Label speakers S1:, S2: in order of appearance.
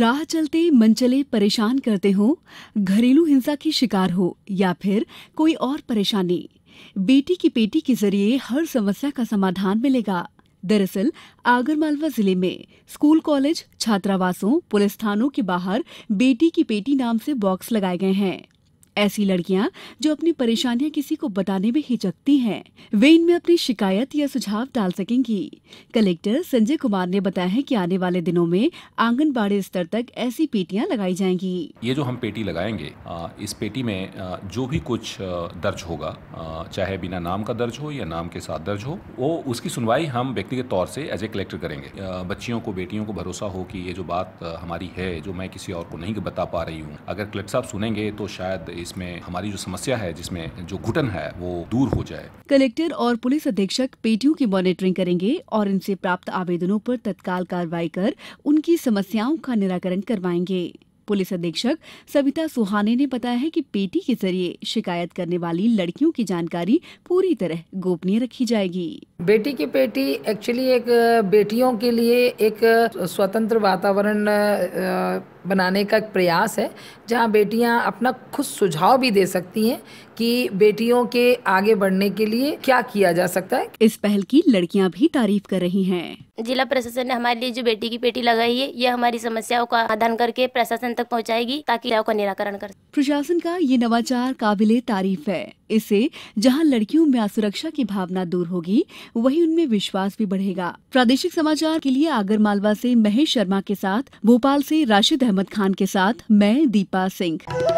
S1: राह चलते मनचले परेशान करते हो घरेलू हिंसा की शिकार हो या फिर कोई और परेशानी बेटी की पेटी के जरिए हर समस्या का समाधान मिलेगा दरअसल आगरमालवा जिले में स्कूल कॉलेज छात्रावासों पुलिस थानों के बाहर बेटी की पेटी नाम से बॉक्स लगाए गए हैं ऐसी लड़कियां जो अपनी परेशानियां किसी को बताने में हिचकती हैं वे इनमें अपनी शिकायत या सुझाव डाल सकेंगी कलेक्टर संजय कुमार ने बताया कि आने वाले दिनों में आंगनबाड़ी स्तर तक ऐसी पेटियां लगाई जाएंगी
S2: ये जो हम पेटी लगाएंगे इस पेटी में जो भी कुछ दर्ज होगा चाहे बिना नाम का दर्ज हो या नाम के साथ दर्ज हो वो उसकी सुनवाई हम व्यक्तिगत तौर से एज ए कलेक्टर करेंगे बच्चियों को बेटियों को भरोसा हो कि ये जो बात हमारी है जो मैं किसी और को नहीं बता पा रही हूँ अगर कलेक्टर साहब सुनेंगे तो शायद इसमें हमारी जो समस्या है जिसमें जो घुटन है वो दूर हो जाए
S1: कलेक्टर और पुलिस अधीक्षक पेटियों की मॉनिटरिंग करेंगे और इनसे प्राप्त आवेदनों पर तत्काल कार्रवाई कर उनकी समस्याओं का निराकरण करवाएंगे पुलिस अधीक्षक सविता सोहाने ने बताया कि पेटी के जरिए शिकायत करने वाली लड़कियों की जानकारी पूरी तरह गोपनीय रखी जाएगी
S3: बेटी की पेटी एक्चुअली एक बेटियों के लिए एक स्वतंत्र वातावरण बनाने का एक प्रयास है जहां बेटियां अपना खुद सुझाव भी दे सकती हैं कि बेटियों के आगे बढ़ने के लिए क्या किया जा सकता है इस पहल
S1: की लड़कियां भी तारीफ कर रही हैं
S4: जिला प्रशासन ने हमारे लिए जो बेटी की पेटी लगाई है ये हमारी समस्याओं का समाधान करके प्रशासन तक पहुंचाएगी ताकि का निराकरण कर प्रशासन का ये नवाचार
S1: काबिले तारीफ है इससे जहां लड़कियों में असुरक्षा की भावना दूर होगी वहीं उनमें विश्वास भी बढ़ेगा प्रादेशिक समाचार के लिए आगर मालवा से महेश शर्मा के साथ भोपाल से राशिद अहमद खान के साथ मैं दीपा सिंह